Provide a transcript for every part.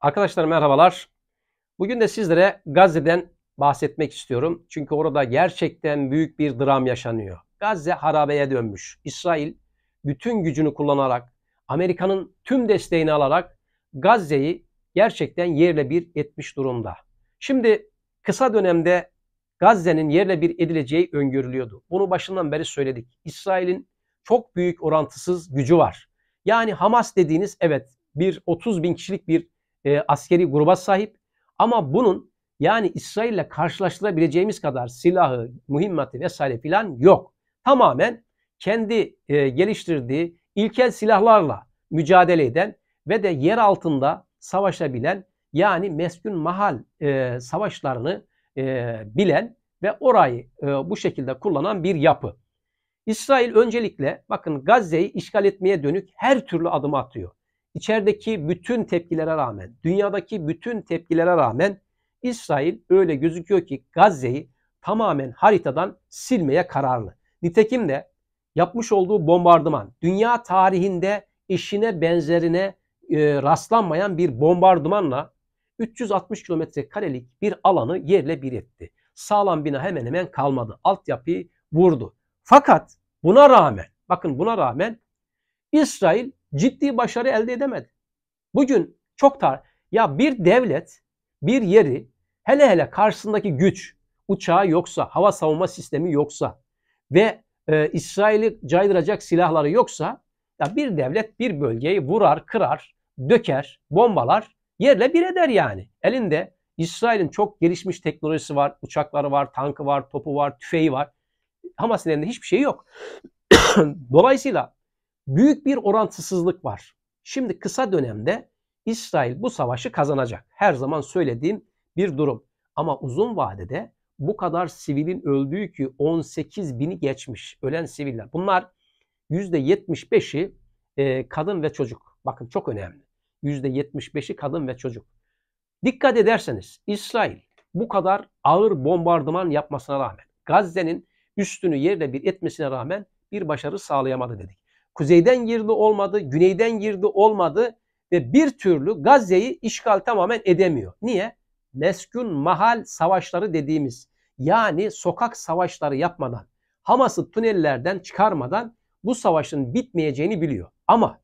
Arkadaşlar merhabalar. Bugün de sizlere Gazze'den bahsetmek istiyorum. Çünkü orada gerçekten büyük bir dram yaşanıyor. Gazze harabeye dönmüş. İsrail bütün gücünü kullanarak, Amerika'nın tüm desteğini alarak Gazze'yi gerçekten yerle bir etmiş durumda. Şimdi kısa dönemde Gazze'nin yerle bir edileceği öngörülüyordu. Bunu başından beri söyledik. İsrail'in çok büyük orantısız gücü var. Yani Hamas dediğiniz evet bir 30 bin kişilik bir e, askeri gruba sahip. Ama bunun yani İsrail'le karşılaştırabileceğimiz kadar silahı, mühimmatı vesaire filan yok. Tamamen kendi e, geliştirdiği ilkel silahlarla mücadele eden ve de yer altında savaşabilen yani meskun mahal e, savaşlarını e, bilen ve orayı e, bu şekilde kullanan bir yapı. İsrail öncelikle bakın Gazze'yi işgal etmeye dönük her türlü adımı atıyor içerideki bütün tepkilere rağmen, dünyadaki bütün tepkilere rağmen İsrail öyle gözüküyor ki Gazze'yi tamamen haritadan silmeye kararlı. Nitekim de yapmış olduğu bombardıman dünya tarihinde işine benzerine e, rastlanmayan bir bombardımanla 360 kilometre karelik bir alanı yerle bir etti. Sağlam bina hemen hemen kalmadı. Altyapıyı vurdu. Fakat buna rağmen bakın buna rağmen İsrail ciddi başarı elde edemedi. Bugün çok tar ya bir devlet bir yeri hele hele karşısındaki güç uçağı yoksa, hava savunma sistemi yoksa ve e, İsrail'i caydıracak silahları yoksa ya bir devlet bir bölgeyi vurar, kırar, döker, bombalar, yerle bir eder yani. Elinde İsrail'in çok gelişmiş teknolojisi var, uçakları var, tankı var, topu var, tüfeği var. Hamas'ın elinde hiçbir şey yok. Dolayısıyla büyük bir orantısızlık var. Şimdi kısa dönemde İsrail bu savaşı kazanacak. Her zaman söylediğim bir durum. Ama uzun vadede bu kadar sivilin öldüğü ki 18 bini geçmiş ölen siviller. Bunlar %75'i e, kadın ve çocuk. Bakın çok önemli. %75'i kadın ve çocuk. Dikkat ederseniz İsrail bu kadar ağır bombardıman yapmasına rağmen Gazze'nin üstünü yerle bir etmesine rağmen bir başarı sağlayamadı dedik kuzeyden girdi olmadı, güneyden girdi olmadı ve bir türlü Gazze'yi işgal tamamen edemiyor. Niye? Meskun mahal savaşları dediğimiz yani sokak savaşları yapmadan, Hamas'ı tünellerden çıkarmadan bu savaşın bitmeyeceğini biliyor. Ama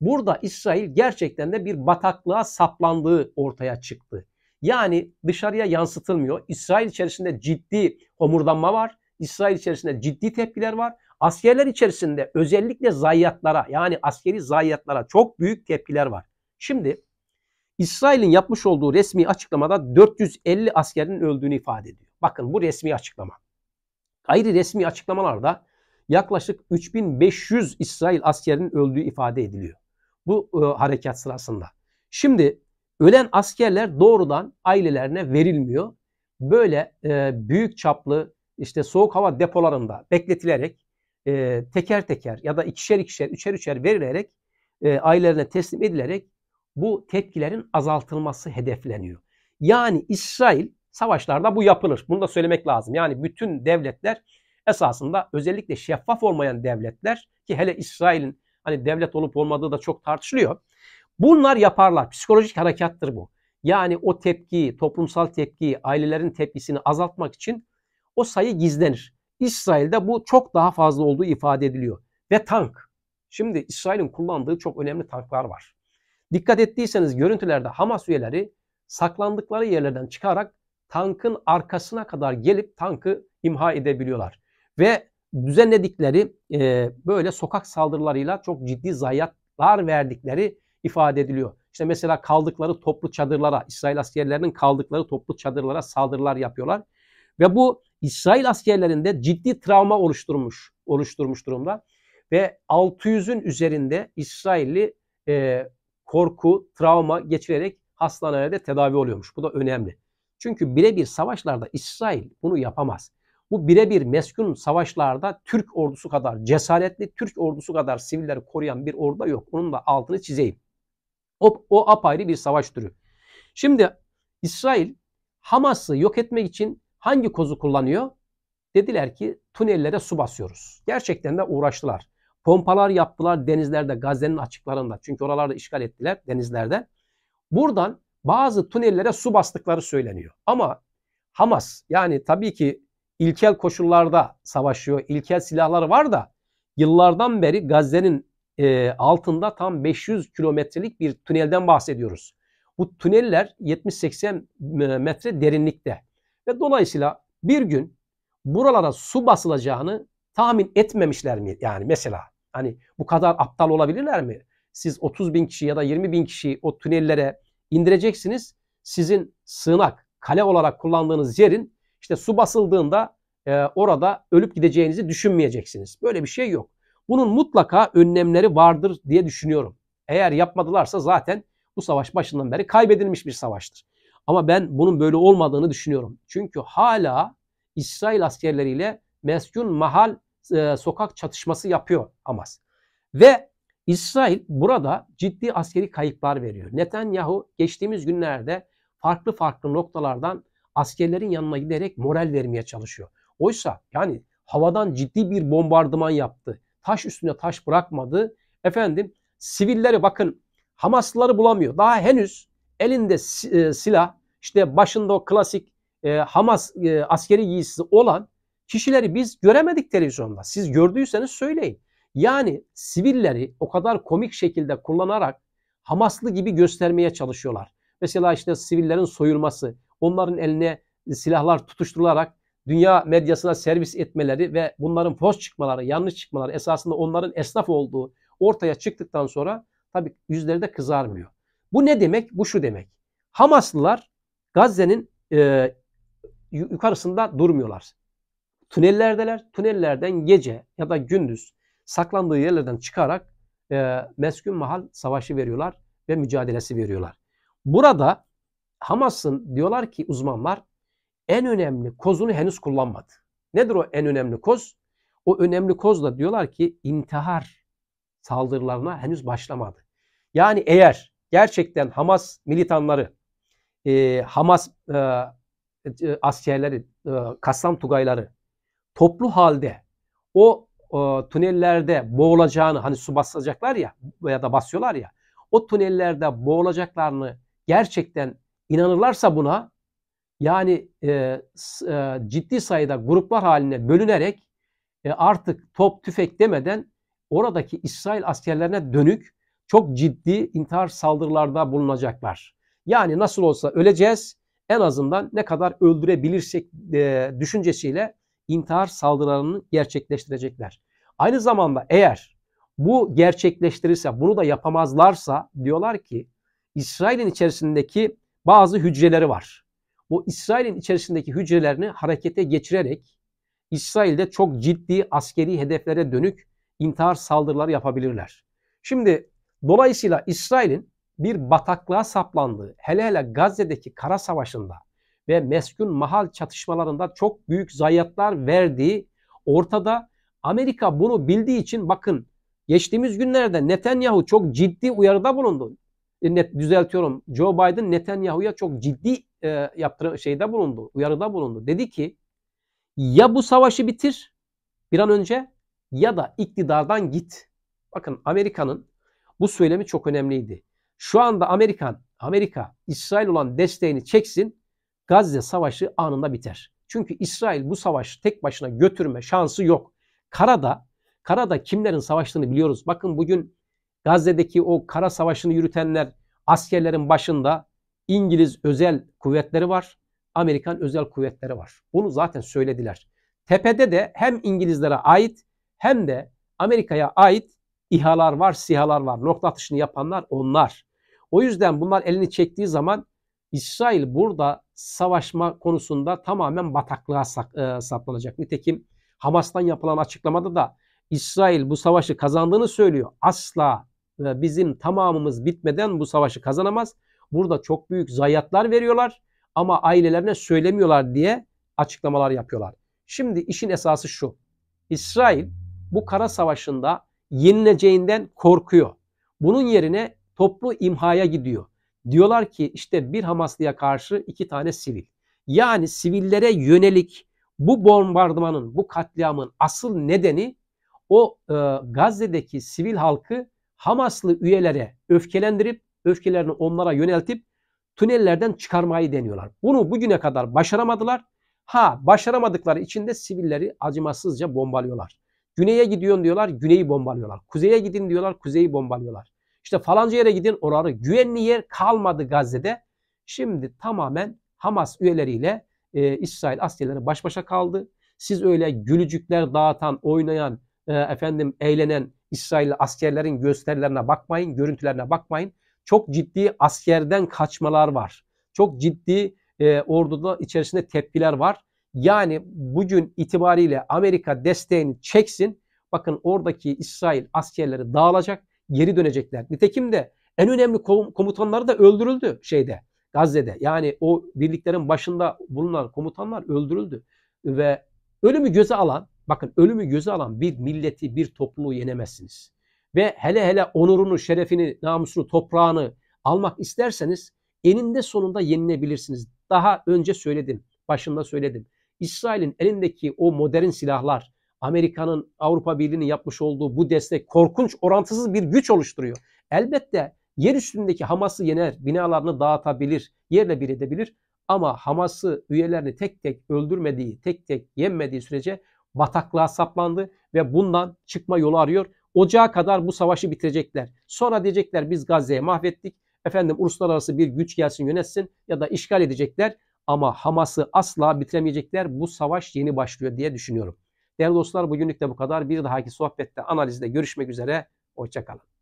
burada İsrail gerçekten de bir bataklığa saplandığı ortaya çıktı. Yani dışarıya yansıtılmıyor. İsrail içerisinde ciddi homurdanma var. İsrail içerisinde ciddi tepkiler var. Askerler içerisinde özellikle zayiatlara yani askeri zayiatlara çok büyük tepkiler var. Şimdi İsrail'in yapmış olduğu resmi açıklamada 450 askerin öldüğünü ifade ediyor. Bakın bu resmi açıklama. Gayri resmi açıklamalarda yaklaşık 3500 İsrail askerinin öldüğü ifade ediliyor. Bu e, harekat sırasında. Şimdi ölen askerler doğrudan ailelerine verilmiyor. Böyle e, büyük çaplı işte soğuk hava depolarında bekletilerek e, teker teker ya da ikişer ikişer, üçer üçer verilerek e, ailelerine teslim edilerek bu tepkilerin azaltılması hedefleniyor. Yani İsrail savaşlarda bu yapılır. Bunu da söylemek lazım. Yani bütün devletler esasında özellikle şeffaf olmayan devletler ki hele İsrail'in hani devlet olup olmadığı da çok tartışılıyor. Bunlar yaparlar. Psikolojik harekattır bu. Yani o tepkiyi, toplumsal tepkiyi, ailelerin tepkisini azaltmak için o sayı gizlenir. İsrail'de bu çok daha fazla olduğu ifade ediliyor. Ve tank. Şimdi İsrail'in kullandığı çok önemli tanklar var. Dikkat ettiyseniz görüntülerde Hamas üyeleri saklandıkları yerlerden çıkarak tankın arkasına kadar gelip tankı imha edebiliyorlar. Ve düzenledikleri e, böyle sokak saldırılarıyla çok ciddi zayiatlar verdikleri ifade ediliyor. İşte mesela kaldıkları toplu çadırlara, İsrail askerlerinin kaldıkları toplu çadırlara saldırılar yapıyorlar. Ve bu İsrail askerlerinde ciddi travma oluşturmuş oluşturmuş durumda ve 600'ün üzerinde İsrailli e, korku, travma geçirerek hastanelerde tedavi oluyormuş. Bu da önemli. Çünkü birebir savaşlarda İsrail bunu yapamaz. Bu birebir meskun savaşlarda Türk ordusu kadar cesaretli, Türk ordusu kadar sivilleri koruyan bir ordu yok. Onun da altını çizeyim. O, o apayrı bir savaş türü. Şimdi İsrail Hamas'ı yok etmek için Hangi kozu kullanıyor? Dediler ki tünellere su basıyoruz. Gerçekten de uğraştılar. Pompalar yaptılar denizlerde, Gazze'nin açıklarında. Çünkü oralarda işgal ettiler denizlerde. Buradan bazı tünellere su bastıkları söyleniyor. Ama Hamas yani tabii ki ilkel koşullarda savaşıyor. İlkel silahları var da yıllardan beri Gazze'nin e, altında tam 500 kilometrelik bir tünelden bahsediyoruz. Bu tüneller 70-80 e, metre derinlikte. Ve dolayısıyla bir gün buralara su basılacağını tahmin etmemişler mi? Yani mesela hani bu kadar aptal olabilirler mi? Siz 30 bin kişi ya da 20 bin kişiyi o tünellere indireceksiniz. Sizin sığınak, kale olarak kullandığınız yerin işte su basıldığında e, orada ölüp gideceğinizi düşünmeyeceksiniz. Böyle bir şey yok. Bunun mutlaka önlemleri vardır diye düşünüyorum. Eğer yapmadılarsa zaten bu savaş başından beri kaybedilmiş bir savaştır. Ama ben bunun böyle olmadığını düşünüyorum. Çünkü hala İsrail askerleriyle meskun mahal e, sokak çatışması yapıyor Hamas. Ve İsrail burada ciddi askeri kayıplar veriyor. Netanyahu geçtiğimiz günlerde farklı farklı noktalardan askerlerin yanına giderek moral vermeye çalışıyor. Oysa yani havadan ciddi bir bombardıman yaptı. Taş üstüne taş bırakmadı. Efendim sivilleri bakın Hamaslıları bulamıyor. Daha henüz elinde e, silah işte başında o klasik e, Hamas e, askeri giysisi olan kişileri biz göremedik televizyonda. Siz gördüyseniz söyleyin. Yani sivilleri o kadar komik şekilde kullanarak Hamaslı gibi göstermeye çalışıyorlar. Mesela işte sivillerin soyulması, onların eline silahlar tutuşturularak dünya medyasına servis etmeleri ve bunların poz çıkmaları, yanlış çıkmaları esasında onların esnaf olduğu ortaya çıktıktan sonra tabii yüzleri de kızarmıyor. Bu ne demek? Bu şu demek. Hamaslılar Gazze'nin e, yukarısında durmuyorlar. Tünellerdeler. Tünellerden gece ya da gündüz saklandığı yerlerden çıkarak e, meskun mahal savaşı veriyorlar ve mücadelesi veriyorlar. Burada Hamas'ın diyorlar ki uzmanlar en önemli kozunu henüz kullanmadı. Nedir o en önemli koz? O önemli kozla diyorlar ki intihar saldırılarına henüz başlamadı. Yani eğer gerçekten Hamas militanları e, Hamas e, e, askerleri, e, Kassam Tugayları toplu halde o e, tünellerde boğulacağını hani su basacaklar ya veya da basıyorlar ya o tünellerde boğulacaklarını gerçekten inanırlarsa buna yani e, e, ciddi sayıda gruplar haline bölünerek e, artık top tüfek demeden oradaki İsrail askerlerine dönük çok ciddi intihar saldırılarda bulunacaklar. Yani nasıl olsa öleceğiz en azından ne kadar öldürebilirsek e, düşüncesiyle intihar saldırılarını gerçekleştirecekler. Aynı zamanda eğer bu gerçekleştirirse bunu da yapamazlarsa diyorlar ki İsrail'in içerisindeki bazı hücreleri var. Bu İsrail'in içerisindeki hücrelerini harekete geçirerek İsrail'de çok ciddi askeri hedeflere dönük intihar saldırıları yapabilirler. Şimdi dolayısıyla İsrail'in bir bataklığa saplandığı, hele hele Gazze'deki kara savaşında ve meskun mahal çatışmalarında çok büyük zayiatlar verdiği ortada. Amerika bunu bildiği için bakın geçtiğimiz günlerde Netanyahu çok ciddi uyarıda bulundu. E, net, düzeltiyorum. Joe Biden Netanyahu'ya çok ciddi e, yaptırı, şeyde bulundu, uyarıda bulundu. Dedi ki ya bu savaşı bitir bir an önce ya da iktidardan git. Bakın Amerika'nın bu söylemi çok önemliydi. Şu anda Amerikan, Amerika İsrail olan desteğini çeksin. Gazze savaşı anında biter. Çünkü İsrail bu savaşı tek başına götürme şansı yok. Karada, karada kimlerin savaştığını biliyoruz. Bakın bugün Gazze'deki o kara savaşını yürütenler askerlerin başında İngiliz özel kuvvetleri var. Amerikan özel kuvvetleri var. Bunu zaten söylediler. Tepede de hem İngilizlere ait hem de Amerika'ya ait İHA'lar var, SİHA'lar var. Nokta atışını yapanlar onlar. O yüzden bunlar elini çektiği zaman İsrail burada savaşma konusunda tamamen bataklığa e, saplanacak. Nitekim Hamas'tan yapılan açıklamada da İsrail bu savaşı kazandığını söylüyor. Asla e, bizim tamamımız bitmeden bu savaşı kazanamaz. Burada çok büyük zayiatlar veriyorlar ama ailelerine söylemiyorlar diye açıklamalar yapıyorlar. Şimdi işin esası şu. İsrail bu kara savaşında yenileceğinden korkuyor. Bunun yerine toplu imhaya gidiyor. Diyorlar ki işte bir Hamaslı'ya karşı iki tane sivil. Yani sivillere yönelik bu bombardımanın, bu katliamın asıl nedeni o e, Gazze'deki sivil halkı Hamaslı üyelere öfkelendirip, öfkelerini onlara yöneltip tünellerden çıkarmayı deniyorlar. Bunu bugüne kadar başaramadılar. Ha başaramadıkları için de sivilleri acımasızca bombalıyorlar. Güney'e gidiyorsun diyorlar, güneyi bombalıyorlar. Kuzey'e gidin diyorlar, kuzeyi bombalıyorlar. İşte falanca yere gidin oraları güvenli yer kalmadı Gazze'de. Şimdi tamamen Hamas üyeleriyle e, İsrail askerleri baş başa kaldı. Siz öyle gülücükler dağıtan, oynayan, e, efendim eğlenen İsrail askerlerin gösterilerine bakmayın, görüntülerine bakmayın. Çok ciddi askerden kaçmalar var. Çok ciddi e, orduda içerisinde tepkiler var. Yani bugün itibariyle Amerika desteğini çeksin. Bakın oradaki İsrail askerleri dağılacak geri dönecekler. Nitekim de en önemli komutanları da öldürüldü şeyde Gazze'de. Yani o birliklerin başında bulunan komutanlar öldürüldü. Ve ölümü göze alan, bakın ölümü göze alan bir milleti, bir topluluğu yenemezsiniz. Ve hele hele onurunu, şerefini, namusunu, toprağını almak isterseniz eninde sonunda yenilebilirsiniz. Daha önce söyledim, başında söyledim. İsrail'in elindeki o modern silahlar, Amerika'nın Avrupa Birliği'nin yapmış olduğu bu destek korkunç orantısız bir güç oluşturuyor. Elbette yer üstündeki Hamas'ı yener, binalarını dağıtabilir, yerle bir edebilir ama Hamas'ı üyelerini tek tek öldürmediği, tek tek yenmediği sürece bataklığa saplandı ve bundan çıkma yolu arıyor. Ocağa kadar bu savaşı bitirecekler. Sonra diyecekler biz Gazze'yi mahvettik. Efendim uluslararası bir güç gelsin yönetsin ya da işgal edecekler ama Hamas'ı asla bitiremeyecekler. Bu savaş yeni başlıyor diye düşünüyorum. Değerli dostlar bugünlük de bu kadar. Bir dahaki sohbette analizde görüşmek üzere. Hoşçakalın.